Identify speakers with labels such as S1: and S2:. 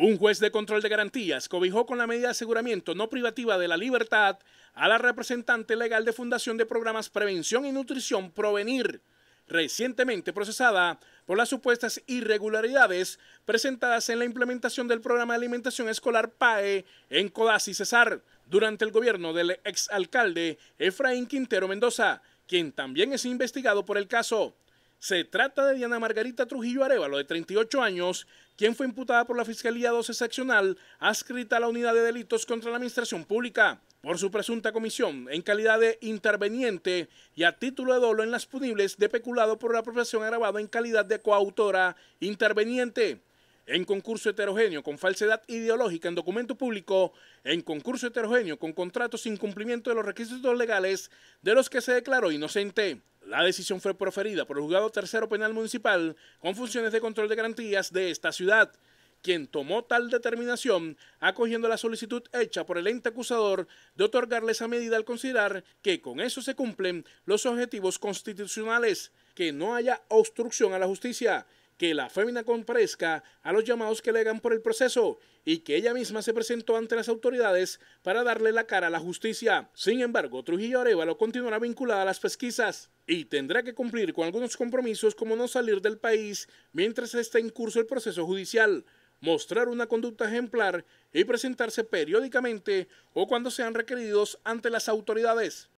S1: Un juez de control de garantías cobijó con la medida de aseguramiento no privativa de la libertad a la representante legal de Fundación de Programas Prevención y Nutrición Provenir, recientemente procesada por las supuestas irregularidades presentadas en la implementación del programa de alimentación escolar PAE en Codazzi Cesar durante el gobierno del exalcalde Efraín Quintero Mendoza, quien también es investigado por el caso. Se trata de Diana Margarita Trujillo Arevalo, de 38 años, quien fue imputada por la Fiscalía 12 Seccional, adscrita a la Unidad de Delitos contra la Administración Pública, por su presunta comisión en calidad de interveniente y a título de dolo en las punibles de peculado por la profesión agravada en calidad de coautora interveniente en concurso heterogéneo con falsedad ideológica en documento público, en concurso heterogéneo con contratos sin cumplimiento de los requisitos legales de los que se declaró inocente. La decisión fue proferida por el juzgado tercero penal municipal con funciones de control de garantías de esta ciudad, quien tomó tal determinación acogiendo la solicitud hecha por el ente acusador de otorgarle esa medida al considerar que con eso se cumplen los objetivos constitucionales, que no haya obstrucción a la justicia que la fémina comparezca a los llamados que le hagan por el proceso y que ella misma se presentó ante las autoridades para darle la cara a la justicia. Sin embargo, Trujillo Arevalo continuará vinculada a las pesquisas y tendrá que cumplir con algunos compromisos como no salir del país mientras esté en curso el proceso judicial, mostrar una conducta ejemplar y presentarse periódicamente o cuando sean requeridos ante las autoridades.